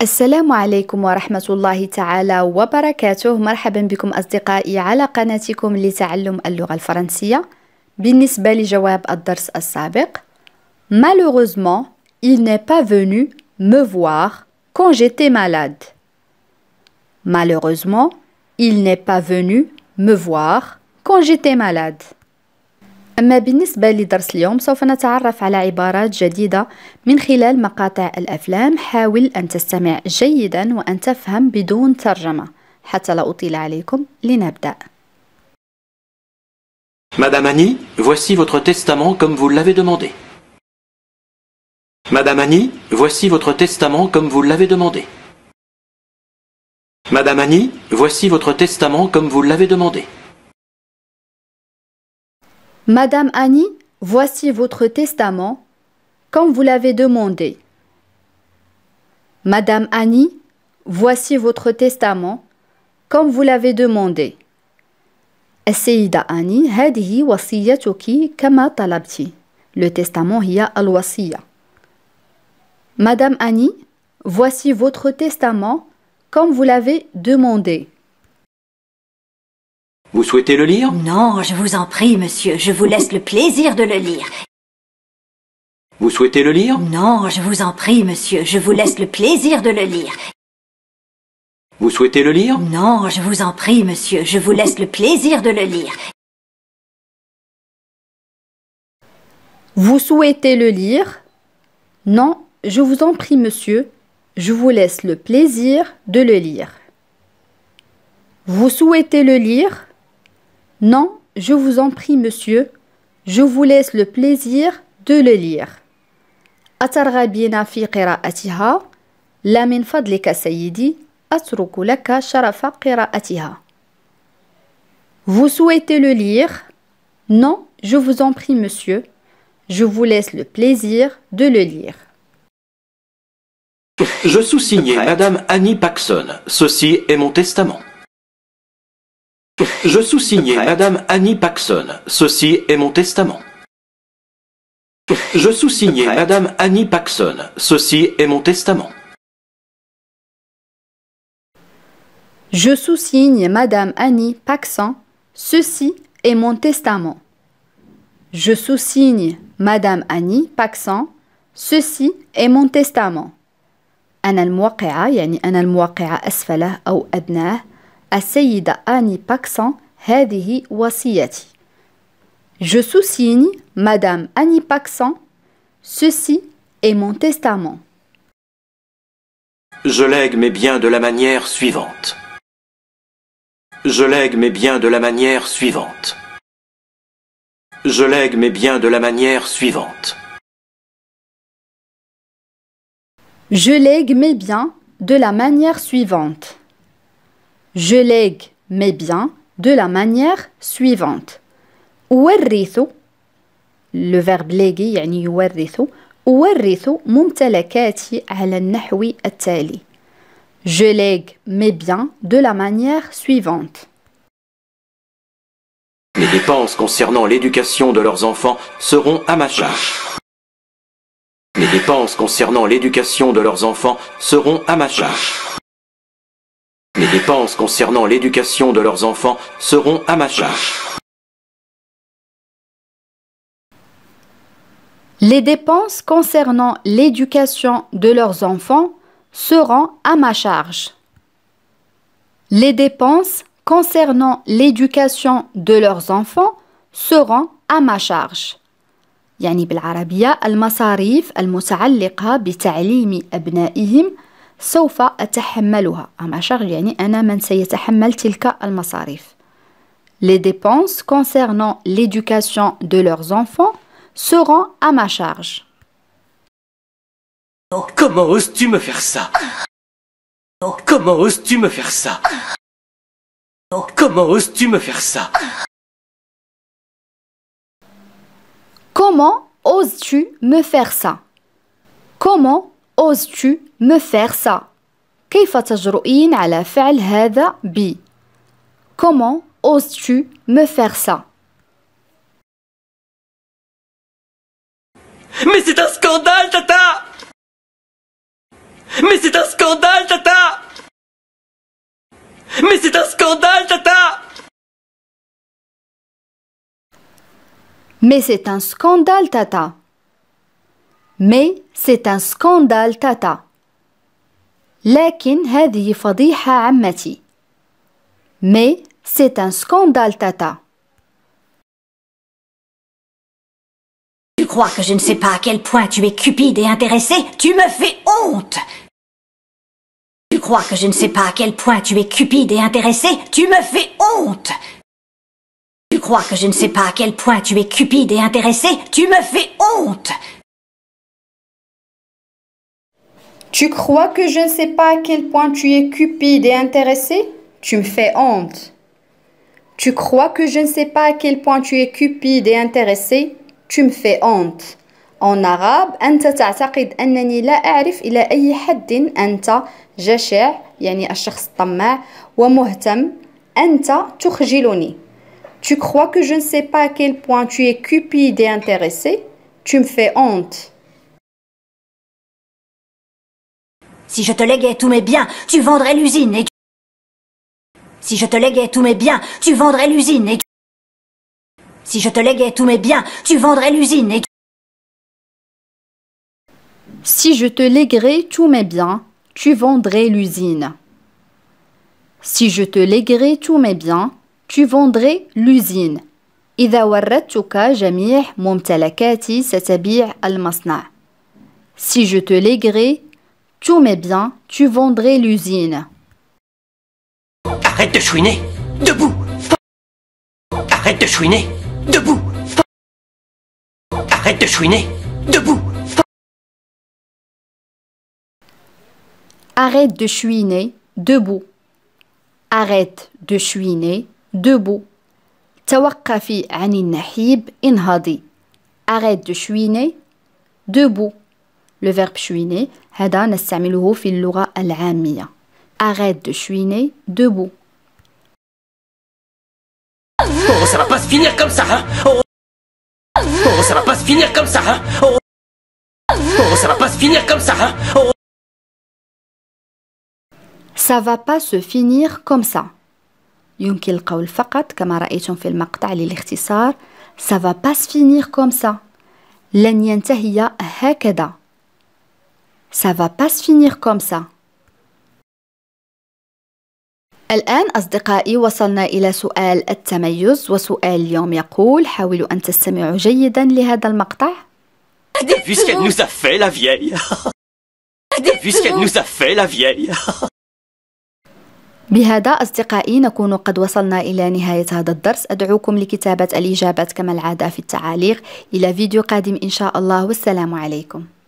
السلام عليكم ورحمة الله تعالى وبركاته مرحبا بكم أصدقائي على قناتكم لتعلم اللغة الفرنسية بالنسبة لجواب الدرس السابق Malheureusement, il n'est pas venu me voir quand j'étais malade. Malheureusement, il n'est pas venu me voir quand j'étais malade. أما بالنسبة لدرس اليوم سوف نتعرف على عبارات جديدة من خلال مقاطع الأفلام حاول أن تستمع جيدا وأن تفهم بدون ترجمة حتى لا أطيل عليكم لنبدأ Madame Annie, voici votre testament comme vous l'avez demandé. Madame Annie, voici votre testament comme vous l'avez demandé. Madame Annie, voici votre testament comme vous l'avez demandé. Madame Annie, voici votre testament, comme vous l'avez demandé. Madame Annie, voici votre testament, comme vous l'avez demandé. السيدة أني هذه وصيتك كما طلبت. Le testament Madame Annie, voici votre testament comme vous l'avez demandé. Vous souhaitez le lire Non, je vous en prie, monsieur. Je vous laisse le plaisir de le lire. Vous souhaitez le lire Non, je vous en prie, monsieur. Je vous laisse le plaisir de le lire. Vous souhaitez le lire Non, je vous en prie, monsieur. Je vous laisse le plaisir de le lire. Vous souhaitez le lire Non, je vous en prie, monsieur. Je vous laisse le plaisir de le lire. Vous souhaitez le lire non, je vous en prie, monsieur, je vous laisse le plaisir de le lire. Vous souhaitez le lire? Non, je vous en prie, monsieur. Je vous laisse le plaisir de le lire. Je sous-signais Madame Annie Paxson. Ceci est mon testament. Je sous Madame Annie Paxson. Ceci est mon testament. Je sous Madame Annie Paxson. Ceci est mon testament. Je sous Madame Annie Paxson. Ceci est mon testament. Je sous Madame Annie Paxson. Ceci est mon testament. أنا الموقعة يعني أنا الموقعة أسفله السيدة آني هذه وصيتي Je sous-signe Madame Annie Paxan. Ceci est mon testament. Je lègue mes biens de la manière suivante. Je lègue mes biens de la manière suivante. Je lègue mes biens de la manière suivante. Je lègue mes biens de la manière suivante. Je lègue mes biens de la manière suivante. le verbe léguer يعني يورث à ممتلكاتي على النحو التالي. Je lègue mes biens de la manière suivante. Les dépenses concernant l'éducation de leurs enfants seront à ma charge. Les dépenses concernant l'éducation de leurs enfants seront à ma charge. Les dépenses concernant l'éducation de leurs enfants seront à ma charge. Les dépenses concernant l'éducation de leurs enfants seront à ma charge. Les dépenses concernant l'éducation de leurs enfants seront à ma charge. يعني المصاريف بتعليم أبنائهم les dépenses concernant l'éducation de leurs enfants seront à ma charge. Comment oses-tu me faire ça Comment oses-tu me faire ça Comment oses-tu me faire ça Comment oses-tu me faire ça Comment oses-tu me faire ça كيف تجرؤين على فعل هذا بي Comment oses-tu me faire ça Mais c'est un scandale, Tata Mais c'est un scandale, Tata Mais c'est un scandale, Tata Mais c'est un scandale, Tata mais c'est un scandale tata. Mais c'est un scandale tata. Tu crois que je ne sais pas à quel point tu es cupide et intéressé Tu me fais honte Tu crois que je ne sais pas à quel point tu es cupide et intéressé Tu me fais honte Tu crois que je ne sais pas à quel point tu es cupide et intéressé Tu me fais honte Tu crois que je ne sais pas à quel point tu es cupide et intéressé Tu me fais honte. Tu crois que je ne sais pas à quel point tu es cupide et intéressé Tu me fais honte. En arabe, تعتقد لا حد Tu crois que je ne sais pas à quel point tu es cupide et intéressé Tu me fais honte. Si je te léguais tous mes biens, tu vendrais l'usine et... Si je te léguais tous mes biens, tu vendrais l'usine et... Si je te léguais tous mes biens, tu vendrais l'usine Si je te léguerais tous mes biens, tu vendrais l'usine. Si je te léguerais tous mes biens, tu vendrais l'usine. Si je te léguerais tous mes bien, tu vendrais l'usine. Arrête de chouiner Debout Arrête de chouiner Debout Arrête de chouiner Debout Arrête de chouiner Debout Arrête de chouiner Debout توقفي عن النحيب انهضي Arrête de chouiner Debout لو فيرب شويني هذا نستعمله في اللغة العامية Arrête de chouiner debout. Oh, ça va pas se finir comme ça, hein oh. oh, ça va pas se finir comme ça, hein oh. oh, ça va pas se finir comme ça, hein oh. Ça va pas se finir comme ça. يمكن القول فقط كما رأيتم في المقطع للاختصار ça va pas se finir comme ça لن ينتهي هكذا Ça va pas se finir comme ça. الآن أصدقائي وصلنا إلى سؤال التميز وسؤال اليوم يقول حاولوا أن تستمعوا جيدا لهذا المقطع بهذا أصدقائي نكون قد وصلنا إلى نهاية هذا الدرس أدعوكم لكتابة الإجابات كما العادة في التعاليق إلى فيديو قادم إن شاء الله والسلام عليكم